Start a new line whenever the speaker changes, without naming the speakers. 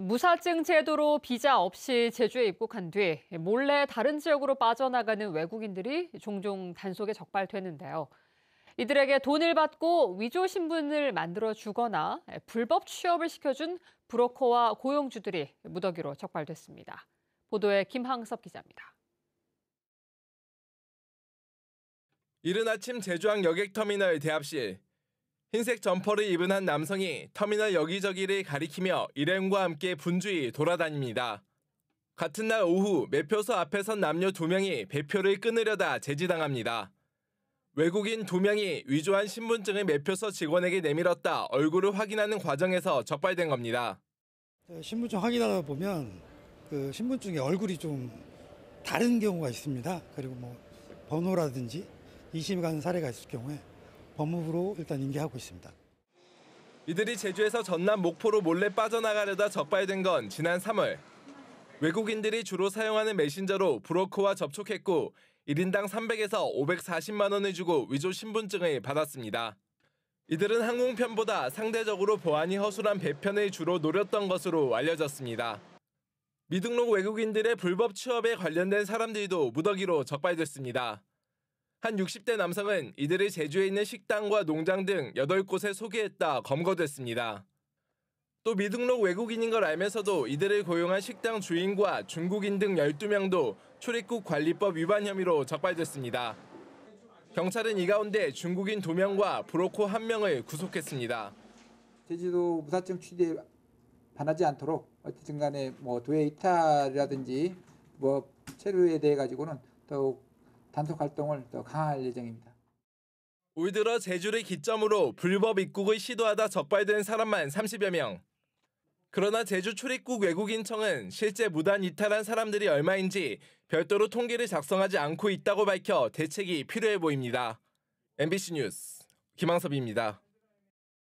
무사증 제도로 비자 없이 제주에 입국한 뒤 몰래 다른 지역으로 빠져나가는 외국인들이 종종 단속에 적발되는데요. 이들에게 돈을 받고 위조 신분을 만들어 주거나 불법 취업을 시켜준 브로커와 고용주들이 무더기로 적발됐습니다. 보도에 김항섭 기자입니다.
이른 아침 제주항 여객터미널 대합실. 흰색 점퍼를 입은 한 남성이 터미널 여기저기를 가리키며 일행과 함께 분주히 돌아다닙니다. 같은 날 오후 매표소 앞에 선 남녀 두명이 배표를 끊으려다 제지당합니다. 외국인 두명이 위조한 신분증을 매표소 직원에게 내밀었다 얼굴을 확인하는 과정에서 적발된 겁니다.
네, 신분증 확인하다 보면 그신분증에 얼굴이 좀 다른 경우가 있습니다. 그리고 뭐 번호라든지 이심이 가는 사례가 있을 경우에 법무부로 일단 인계하고 있습니다.
이들이 제주에서 전남 목포로 몰래 빠져나가려다 적발된 건 지난 3월. 외국인들이 주로 사용하는 메신저로 브로커와 접촉했고 1인당 300에서 540만 원을 주고 위조 신분증을 받았습니다. 이들은 항공편보다 상대적으로 보안이 허술한 배편을 주로 노렸던 것으로 알려졌습니다. 미등록 외국인들의 불법 취업에 관련된 사람들도 무더기로 적발됐습니다. 한 60대 남성은 이들을 제주에 있는 식당과 농장 등 8곳에 소개했다 검거됐습니다. 또 미등록 외국인인 걸 알면서도 이들을 고용한 식당 주인과 중국인 등 12명도 출입국 관리법 위반 혐의로 적발됐습니다. 경찰은 이 가운데 중국인 2명과 브로커 1명을 구속했습니다. 제주도 무사증 취재 반하지 않도록 어쨌든 간에 뭐 도해 이탈이라든지 뭐 체류에 대해 가지고는 더욱 단속 활동을 더 강화할 예정입니다. 올 들어 제주를 기점으로 불법 입국을 시도하다 적발된 사람만 30여 명. 그러나 제주 출입국 외국인청은 실제 무단 이탈한 사람들이 얼마인지 별도로 통계를 작성하지 않고 있다고 밝혀 대책이 필요해 보입니다. MBC 뉴스 김항섭입니다.